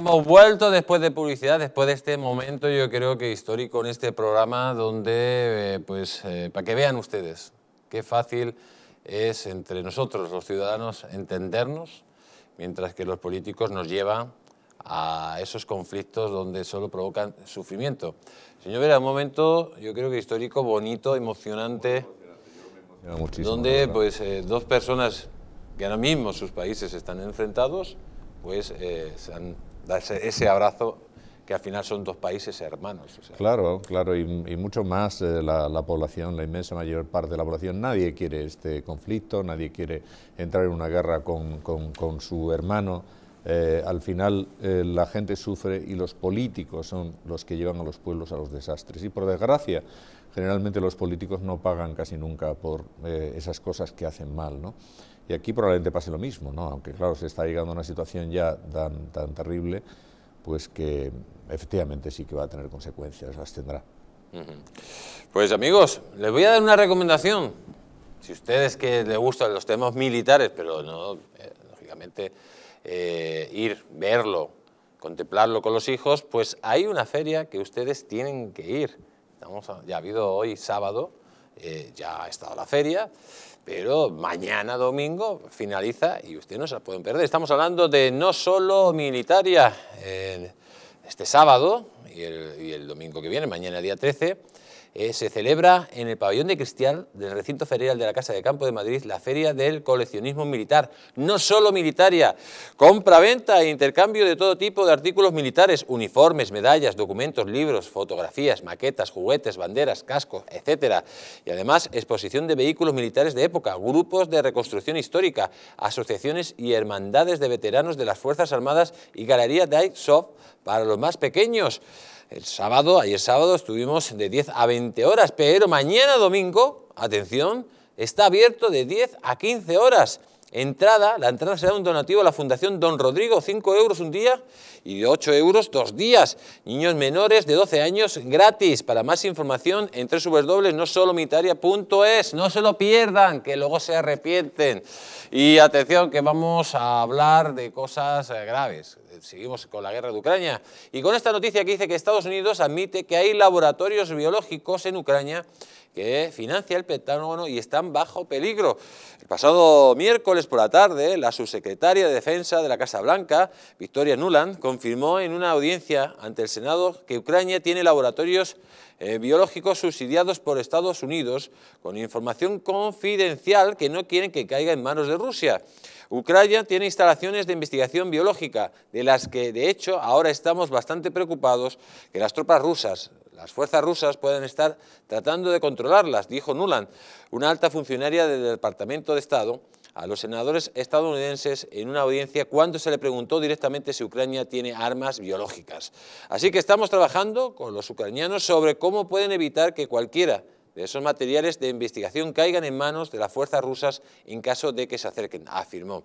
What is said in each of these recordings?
hemos vuelto después de publicidad, después de este momento yo creo que histórico en este programa donde, eh, pues, eh, para que vean ustedes qué fácil es entre nosotros los ciudadanos entendernos, mientras que los políticos nos llevan a esos conflictos donde solo provocan sufrimiento. Señor Vera, un momento yo creo que histórico, bonito, emocionante, donde pues eh, dos personas que ahora mismo sus países están enfrentados, pues se han ese, abrazo que al final son dos países hermanos. Claro, claro, y, mucho más eh, la, población, la inmensa mayor parte de la población, nadie quiere este conflicto, nadie quiere entrar en una guerra con, con, su hermano. Eh, al final eh, la gente sufre y los políticos son los que llevan a los pueblos a los desastres. Y por desgracia, generalmente los políticos no pagan casi nunca por esas cosas que hacen mal. ¿no? Y aquí probablemente pase lo mismo, ¿no? aunque claro, se está llegando a una situación ya tan, tan terrible, pues que efectivamente sí que va a tener consecuencias, las tendrá. Pues amigos, les voy a dar una recomendación. Si ustedes que les gustan los temas militares, pero no, eh, lógicamente, eh, ir, verlo, contemplarlo con los hijos, pues hay una feria que ustedes tienen que ir. ya ha habido hoy sábado, eh, ya ha estado la feria, pero mañana domingo finaliza y ustedes no se la pueden perder. Estamos hablando de no solo militaria, eh, este sábado y el, y el domingo que viene, mañana día 13, eh, se celebra en el pabellón de Cristian... del recinto ferial de la Casa de Campo de Madrid la Feria del Coleccionismo Militar, no solo militaria, compra-venta e intercambio de todo tipo de artículos militares, uniformes, medallas, documentos, libros, fotografías, maquetas, juguetes, banderas, cascos, etc. Y además exposición de vehículos militares de época, grupos de reconstrucción histórica, asociaciones y hermandades de veteranos de las Fuerzas Armadas y galería de para los más pequeños. El sábado, ayer sábado, estuvimos de 10 a 20 horas, pero mañana domingo, atención, está abierto de 10 a 15 horas entrada, la entrada será un donativo a la Fundación Don Rodrigo, 5 euros un día y 8 euros dos días. Niños menores de 12 años gratis. Para más información en www.nosolomitaria.es. no solo mitaria.es. No se lo pierdan, que luego se arrepienten. Y atención, que vamos a hablar de cosas eh, graves. Seguimos con la guerra de Ucrania. Y con esta noticia que dice que Estados Unidos admite que hay laboratorios biológicos en Ucrania que financia el Pentágono y están bajo peligro. El pasado miércoles por la tarde, la subsecretaria de Defensa de la Casa Blanca, Victoria Nuland, confirmó en una audiencia ante el Senado que Ucrania tiene laboratorios eh, biológicos subsidiados por Estados Unidos con información confidencial que no quieren que caiga en manos de Rusia. Ucrania tiene instalaciones de investigación biológica, de las que de hecho ahora estamos bastante preocupados que las tropas rusas las fuerzas rusas pueden estar tratando de controlarlas, dijo Nuland, una alta funcionaria del Departamento de Estado, a los senadores estadounidenses en una audiencia cuando se le preguntó directamente si Ucrania tiene armas biológicas. Así que estamos trabajando con los ucranianos sobre cómo pueden evitar que cualquiera de esos materiales de investigación caigan en manos de las fuerzas rusas en caso de que se acerquen, afirmó.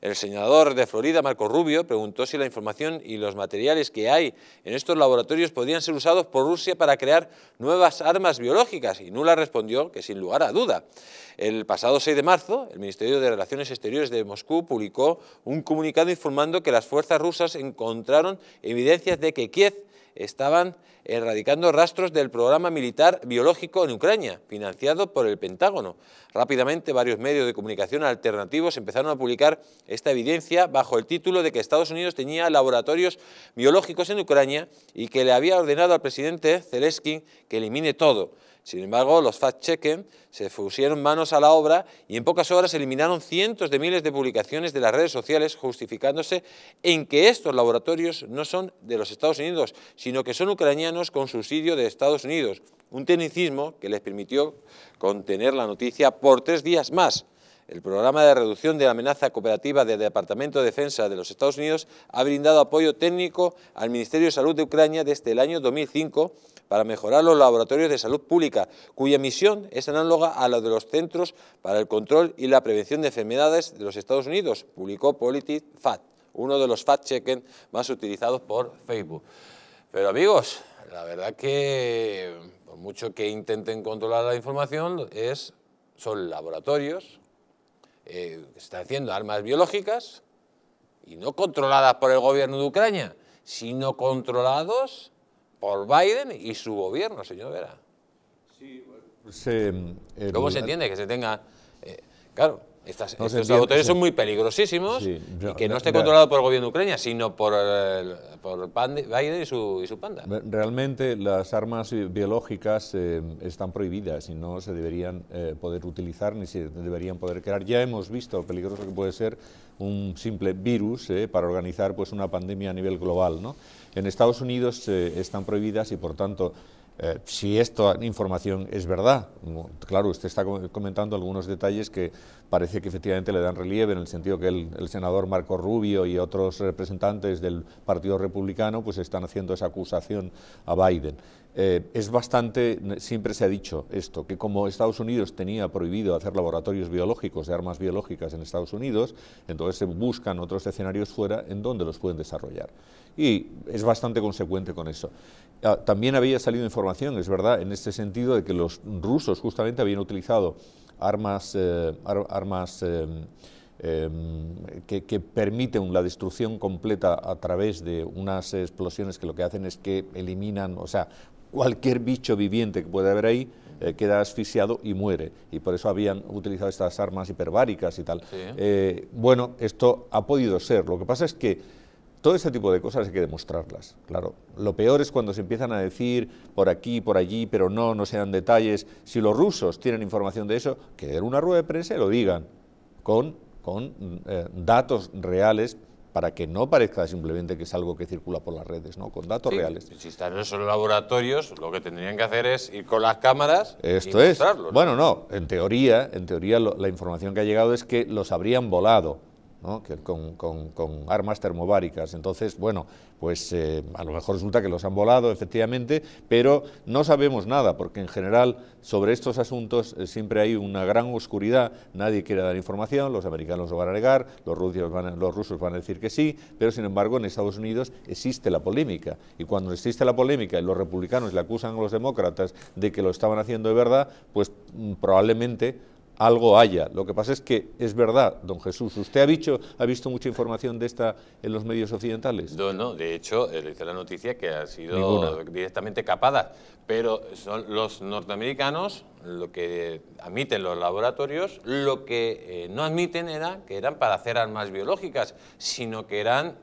El senador de Florida, Marco Rubio, preguntó si la información y los materiales que hay en estos laboratorios podrían ser usados por Rusia para crear nuevas armas biológicas y Nula respondió que sin lugar a duda. El pasado 6 de marzo, el Ministerio de Relaciones Exteriores de Moscú publicó un comunicado informando que las fuerzas rusas encontraron evidencias de que Kiev estaban erradicando rastros del programa militar biológico en Ucrania, financiado por el Pentágono. Rápidamente varios medios de comunicación alternativos empezaron a publicar esta evidencia bajo el título de que Estados Unidos tenía laboratorios biológicos en Ucrania y que le había ordenado al presidente Zelensky que elimine todo. Sin embargo, los fact-checking se pusieron manos a la obra y en pocas horas eliminaron cientos de miles de publicaciones de las redes sociales justificándose en que estos laboratorios no son de los Estados Unidos, sino que son ucranianos con subsidio de Estados Unidos, un tecnicismo que les permitió contener la noticia por tres días más. El programa de reducción de la amenaza cooperativa del Departamento de Defensa de los Estados Unidos ha brindado apoyo técnico al Ministerio de Salud de Ucrania desde el año 2005 para mejorar los laboratorios de salud pública, cuya misión es análoga a la de los Centros para el Control y la Prevención de Enfermedades de los Estados Unidos, publicó Politifact, FAT, uno de los fact-checking más utilizados por Facebook. Pero amigos, la verdad que por mucho que intenten controlar la información, es, son laboratorios eh, que están haciendo armas biológicas y no controladas por el gobierno de Ucrania, sino controlados por Biden y su gobierno, señor Vera. Sí, se, se entiende que se tenga... Eh, claro, estos autores son muy peligrosísimos y que no esté controlado por el gobierno de Ucrania, sino por, Biden y su, panda. Realmente las armas biológicas eh, están prohibidas y no se deberían eh, poder utilizar ni se deberían poder crear. Ya hemos visto lo peligroso que puede ser un simple virus para organizar pues, una pandemia a nivel global. ¿no? En Estados Unidos eh, están prohibidas y, por tanto, eh, si esta información es verdad, claro, usted está comentando algunos detalles que parece que efectivamente le dan relieve en el sentido que el, senador Marco Rubio y otros representantes del Partido Republicano pues están haciendo esa acusación a Biden. Eh, es bastante, siempre se ha dicho esto, que como Estados Unidos tenía prohibido hacer laboratorios biológicos de armas biológicas en Estados Unidos, entonces se buscan otros escenarios fuera en donde los pueden desarrollar. Y es bastante consecuente con eso. Ah, también había salido información, es verdad, en este sentido de que los rusos justamente habían utilizado armas, eh, em, em, que, permiten la destrucción completa a través de unas explosiones que lo que hacen es que eliminan, o sea, cualquier bicho viviente que pueda haber ahí, eh, queda asfixiado y muere. Y por eso habían utilizado estas armas hiperbáricas y tal. Eh, bueno, esto ha podido ser. Lo que pasa es que todo ese tipo de cosas hay que demostrarlas, claro. Lo peor es cuando se empiezan a decir por aquí, por allí, pero no, no sean detalles. Si los rusos tienen información de eso, que den una rueda de prensa y lo digan, con, con eh, datos reales para que no parezca simplemente que es algo que circula por las redes, ¿no? con datos reales. Si están en esos laboratorios, lo que tendrían que hacer es ir con las cámaras y es. Bueno, no, en teoría, en teoría la información que ha llegado es que los habrían volado con, armas termobáricas. Entonces, bueno, pues eh, a lo mejor resulta que los han volado, efectivamente, pero no sabemos nada, porque en general sobre estos asuntos eh, siempre hay una gran oscuridad, nadie quiere dar información, los americanos lo van a negar, los rusos van los rusos van a decir que sí, pero sin embargo en Estados Unidos existe la polémica, y cuando existe la polémica y los republicanos le acusan a los demócratas de que lo estaban haciendo de verdad, pues mm, probablemente algo haya. Lo que pasa es que es verdad, don Jesús. ¿Usted ha, dicho, ha visto mucha información de esta en los medios occidentales? No, no. De hecho, eh, le dice la noticia que ha sido directamente capada. Pero son los norteamericanos lo que admiten los laboratorios, lo que eh, no admiten era que eran para hacer armas biológicas, sino que eran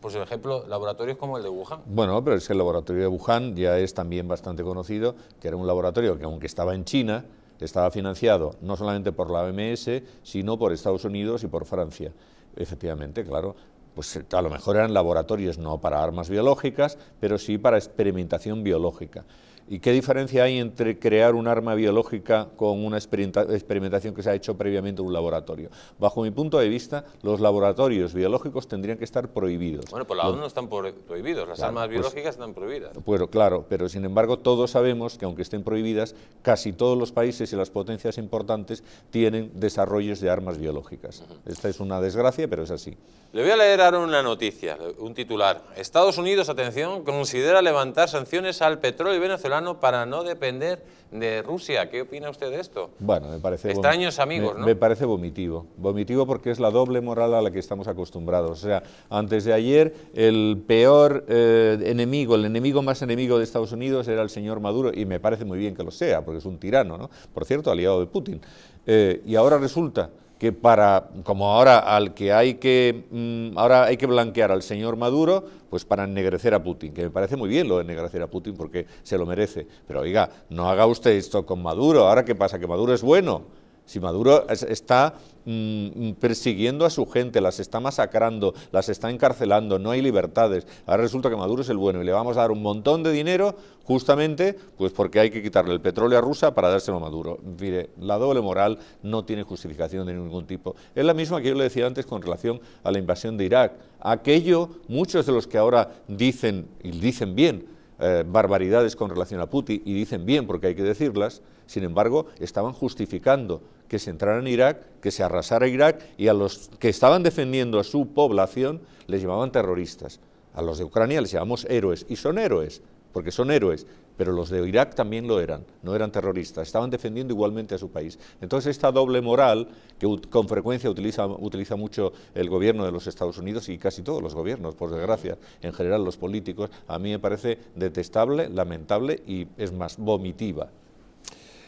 por ejemplo, laboratorios como el de Wuhan. Bueno, pero es el laboratorio de Wuhan ya es también bastante conocido, que era un laboratorio que aunque estaba en China, estaba financiado no solamente por la OMS, sino por Estados Unidos y por Francia. Efectivamente, claro, pues eh, a lo mejor eran laboratorios no para armas biológicas, pero sí para experimentación biológica. ¿Y qué diferencia hay entre crear un arma biológica con una experimentación que se ha hecho previamente en un laboratorio? Bajo mi punto de vista, los laboratorios biológicos tendrían que estar prohibidos. Bueno, pues por la ONU no están prohibidos, las armas pues biológicas están prohibidas. Bueno, claro, pero sin embargo todos sabemos que aunque estén prohibidas, casi todos los países y las potencias importantes tienen desarrollos de armas biológicas. Esta es una desgracia, pero es así. Le voy a leer ahora una noticia, un titular. Estados Unidos, atención, considera levantar sanciones al petróleo y venezolano para no depender de Rusia. ¿Qué opina usted de esto? Bueno, me parece... Extraños amigos, me, ¿no? Me parece vomitivo. Vomitivo porque es la doble moral a la que estamos acostumbrados. O sea, antes de ayer el peor eh, enemigo, el enemigo más enemigo de Estados Unidos era el señor Maduro y me parece muy bien que lo sea porque es un tirano, ¿no? Por cierto, aliado de Putin. Eh, y ahora resulta que para, como ahora al que hay que, mm, ahora hay que blanquear al señor Maduro, pues para ennegrecer a Putin, que me parece muy bien lo de ennegrecer a Putin porque se lo merece, pero oiga, no haga usted esto con Maduro, ahora qué pasa, que Maduro es bueno, si Maduro está mm, persiguiendo a su gente, las está masacrando, las está encarcelando, no hay libertades. Ahora resulta que Maduro es el bueno y le vamos a dar un montón de dinero justamente pues porque hay que quitarle el petróleo a Rusia para dárselo a Maduro. Mire, la doble moral no tiene justificación de ningún tipo. Es la misma que yo le decía antes con relación a la invasión de Irak. Aquello, muchos de los que ahora dicen, y dicen bien, eh, barbaridades con relación a Putin, y dicen bien porque hay que decirlas, sin embargo, estaban justificando que se entrara en Irak, que se arrasara Irak y a los que estaban defendiendo a su población les llamaban terroristas. A los de Ucrania les llamamos héroes y son héroes, porque son héroes, pero los de Irak también lo eran, no eran terroristas, estaban defendiendo igualmente a su país. Entonces esta doble moral que con frecuencia utiliza, utiliza mucho el gobierno de los Estados Unidos y casi todos los gobiernos, por desgracia, en general los políticos, a mí me parece detestable, lamentable y es más, vomitiva.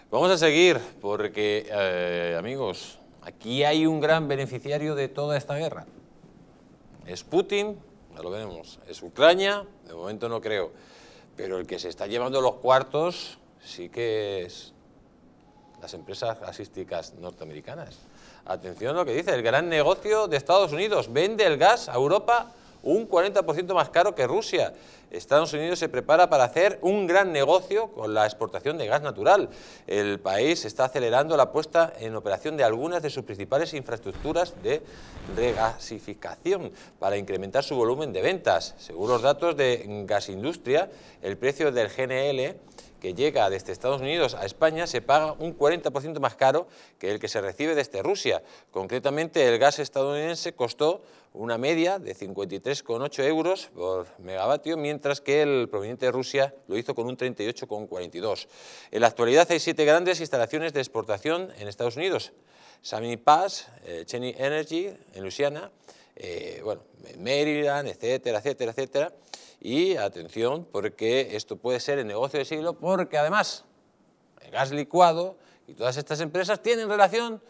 Vamos a seguir porque, eh, amigos, aquí hay un gran beneficiario de toda esta guerra. Es Putin, ya lo veremos, es Ucrania, de momento no creo, pero el que se está llevando los cuartos sí que es las empresas gasísticas norteamericanas. Atención a lo que dice, el gran negocio de Estados Unidos vende el gas a Europa un 40% más caro que Rusia. Estados Unidos se prepara para hacer un gran negocio con la exportación de gas natural. El país está acelerando la puesta en operación de algunas de sus principales infraestructuras de regasificación para incrementar su volumen de ventas. Según los datos de Gasindustria, el precio del GNL que llega desde Estados Unidos a España se paga un 40% más caro que el que se recibe desde Rusia. Concretamente, el gas estadounidense costó una media de 53,8 euros por megavatio, mientras que el proveniente de Rusia lo hizo con un 38,42. En la actualidad hay siete grandes instalaciones de exportación en Estados Unidos. Sami Pass, eh, Cheney Energy en Luisiana, eh, bueno, Maryland, etcétera, etcétera, etcétera. Y atención, porque esto puede ser el negocio del siglo, porque además el gas licuado y todas estas empresas tienen relación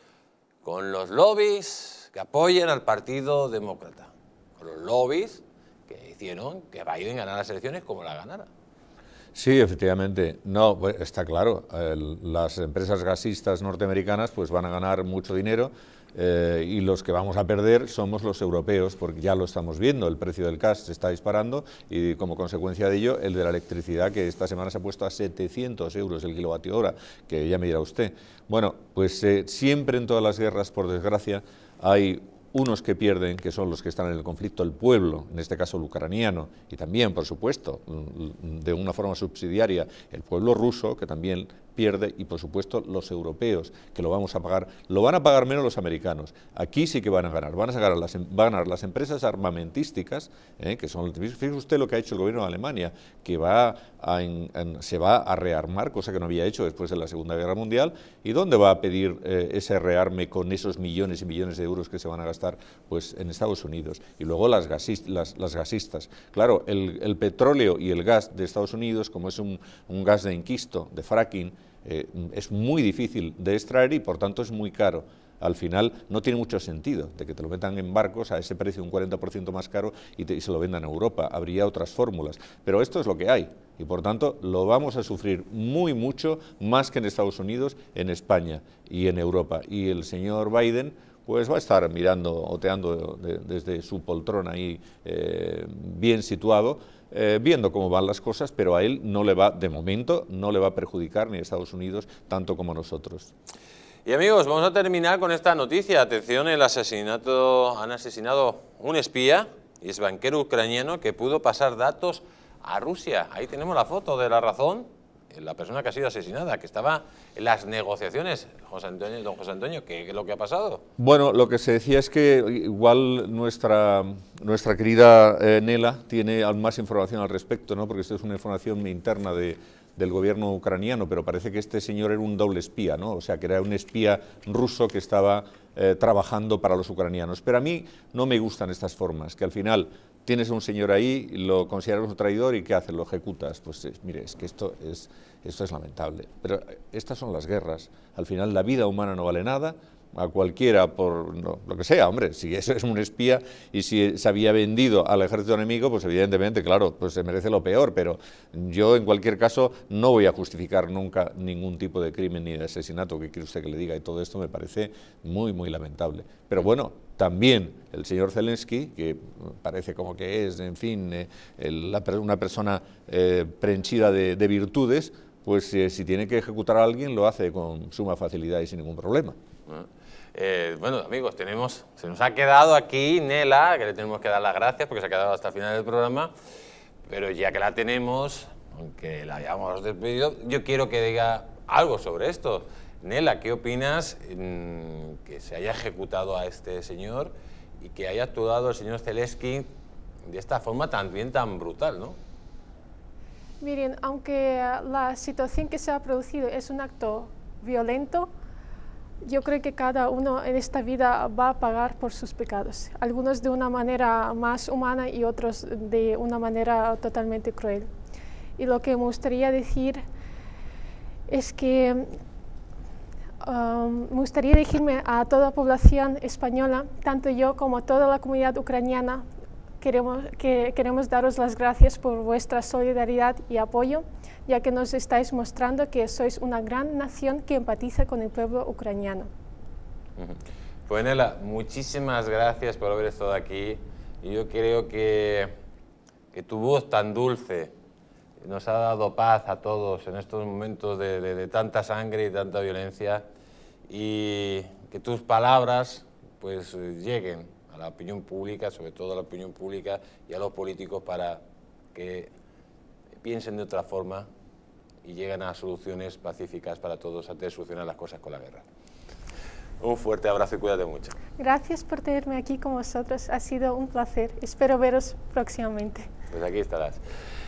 con los lobbies que apoyan al Partido Demócrata, con los lobbies que hicieron que Biden ganara las elecciones como la ganara. Sí, efectivamente. No, pues, está claro. las empresas gasistas norteamericanas pues van a ganar mucho dinero eh, y los que vamos a perder somos los europeos, porque ya lo estamos viendo, el precio del gas se está disparando y como consecuencia de ello el de la electricidad, que esta semana se ha puesto a 700 euros el kilovatio hora, que ya me dirá usted. Bueno, pues eh, siempre en todas las guerras, por desgracia, hay unos que pierden, que son los que están en el conflicto, el pueblo, en este caso el ucraniano, y también, por supuesto, mm, de una forma subsidiaria, el pueblo ruso, que también pierde, y por supuesto los europeos, que lo vamos a pagar, lo van a pagar menos los americanos. Aquí sí que van a ganar, van a, ganar las, em, van a ganar las empresas armamentísticas, eh, que son, fíjese usted lo que ha hecho el gobierno de Alemania, que va se va a rearmar, cosa que no había hecho después de la Segunda Guerra Mundial, y dónde va a pedir eh, ese rearme con esos millones y millones de euros que se van a gastar pues, en Estados Unidos. Y luego las, las, gasistas. Claro, el, petróleo y el gas de Estados Unidos, como es un, gas de inquisto de fracking, eh, es muy difícil de extraer y por tanto es muy caro al final no tiene mucho sentido de que te lo metan en barcos a ese precio un 40% más caro y, y, se lo vendan a Europa. Habría otras fórmulas, pero esto es lo que hay y por tanto lo vamos a sufrir muy mucho más que en Estados Unidos, en España y en Europa. Y el señor Biden pues va a estar mirando, oteando desde su poltrona ahí eh, bien situado, eh, viendo cómo van las cosas, pero a él no le va, de momento, no le va a perjudicar ni a Estados Unidos tanto como a nosotros. Y amigos, vamos a terminar con esta noticia. Atención, el asesinato, han asesinado un espía y es banquero ucraniano que pudo pasar datos a Rusia. Ahí tenemos la foto de la razón la persona que ha sido asesinada, que estaba en las negociaciones, José Antonio, don José Antonio, ¿qué es lo que ha pasado? Bueno, lo que se decía es que igual nuestra, nuestra querida eh, Nela tiene más información al respecto, ¿no? porque esto es una información interna de, del gobierno ucraniano, pero parece que este señor era un doble espía, ¿no? o sea, que era un espía ruso que estaba eh, trabajando para los ucranianos. Pero a mí no me gustan estas formas, que al final tienes a un señor ahí, lo consideras un traidor y ¿qué haces? Lo ejecutas. Pues eh, mire, es que esto es, esto es lamentable. Pero eh, estas son las guerras. Al final la vida humana no vale nada, a cualquiera por lo que sea, hombre, si eso es un espía y si se había vendido al ejército enemigo, pues evidentemente, claro, pues se merece lo peor, pero yo en cualquier caso no voy a justificar nunca ningún tipo de crimen ni de asesinato, que quiere usted que le diga, y todo esto me parece muy, muy lamentable. Pero bueno, también el señor Zelensky, que parece como que es, en fin, eh, una persona eh, preenchida de, virtudes, pues eh, si tiene que ejecutar a alguien lo hace con suma facilidad y sin ningún problema. bueno, amigos, tenemos, se nos ha quedado aquí Nela, que le tenemos que dar las gracias porque se ha quedado hasta el final del programa, pero ya que la tenemos, aunque la hayamos despedido, yo quiero que diga algo sobre esto. Nela, ¿qué opinas que se haya ejecutado a este señor y que haya actuado el señor Zelensky de esta forma también tan brutal, no? Miren, aunque ah, la situación que se ha producido es un acto violento, yo creo que cada uno en esta vida va a pagar por sus pecados, algunos de una manera más humana y otros de una manera totalmente cruel. Y lo que me gustaría decir es que me gustaría dirigirme a toda la población española, tanto yo como toda la comunidad ucraniana. Queremos, que, queremos daros las gracias por vuestra solidaridad y apoyo, ya que nos estáis mostrando que sois una gran nación que empatiza con el pueblo ucraniano. Pues Nela, muchísimas gracias por haber estado aquí. Yo creo que, que tu voz tan dulce nos ha dado paz a todos en estos momentos de, de tanta sangre y tanta violencia y que tus palabras pues eh, lleguen a la opinión pública, sobre todo a la opinión pública y a los políticos para que piensen de otra forma y lleguen a soluciones pacíficas para todos antes de solucionar las cosas con la guerra. Un fuerte abrazo y cuídate mucho. Gracias por tenerme aquí con vosotros, ha sido un placer. Espero veros próximamente. Pues aquí estarás.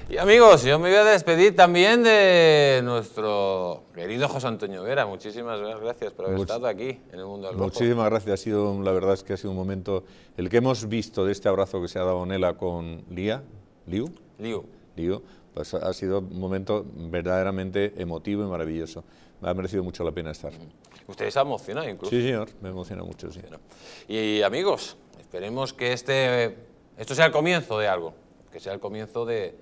Y amigos, yo me voy a despedir también de nuestro querido José Antonio Vera. Muchísimas gracias por haber estado aquí en el mundo del Muchísimas gracias. Ha sido, la verdad es que ha sido un momento, el que hemos visto de este abrazo que se ha dado Nela con Lía, Liu. Liu. Liu, pues ha sido un momento verdaderamente emotivo y maravilloso. Me ha merecido mucho la pena estar. Mm. Ustedes se ha emocionado incluso. Sí, señor, me emociona mucho, sí. Y amigos, esperemos que este, esto sea el comienzo de algo que sea el comienzo de,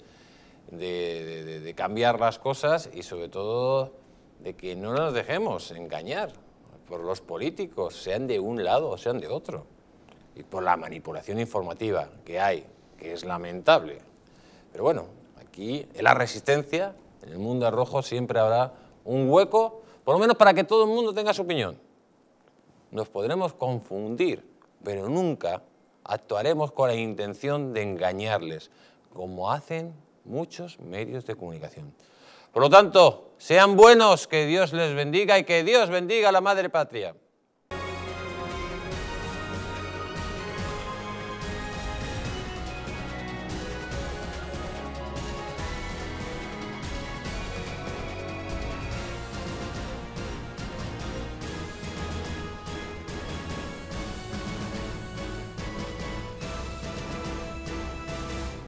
cambiar las cosas y sobre todo de que no nos dejemos engañar por los políticos, sean de un lado o sean de otro, y por la manipulación informativa que hay, que es lamentable. Pero bueno, aquí en la resistencia, en el mundo rojo, siempre habrá un hueco, por lo menos para que todo el mundo tenga su opinión. Nos podremos confundir, pero nunca actuaremos con la intención de engañarles, como hacen muchos medios de comunicación. Por lo tanto, sean buenos, que Dios les bendiga y que Dios bendiga a la Madre Patria.